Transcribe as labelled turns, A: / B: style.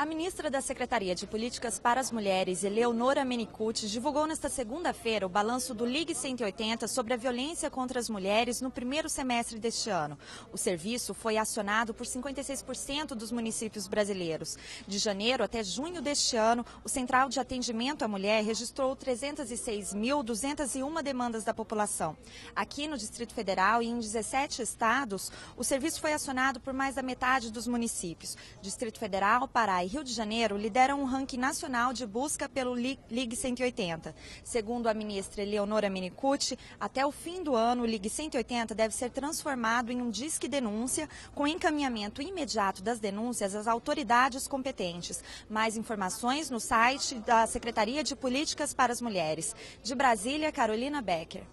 A: A ministra da Secretaria de Políticas para as Mulheres, Eleonora Menicucci, divulgou nesta segunda-feira o balanço do Ligue 180 sobre a violência contra as mulheres no primeiro semestre deste ano. O serviço foi acionado por 56% dos municípios brasileiros. De janeiro até junho deste ano, o Central de Atendimento à Mulher registrou 306.201 demandas da população. Aqui no Distrito Federal e em 17 estados, o serviço foi acionado por mais da metade dos municípios. Distrito Federal, Pará e Rio de Janeiro lideram um ranking nacional de busca pelo Ligue 180. Segundo a ministra Eleonora Minicucci, até o fim do ano, o Ligue 180 deve ser transformado em um disque denúncia com encaminhamento imediato das denúncias às autoridades competentes. Mais informações no site da Secretaria de Políticas para as Mulheres. De Brasília, Carolina Becker.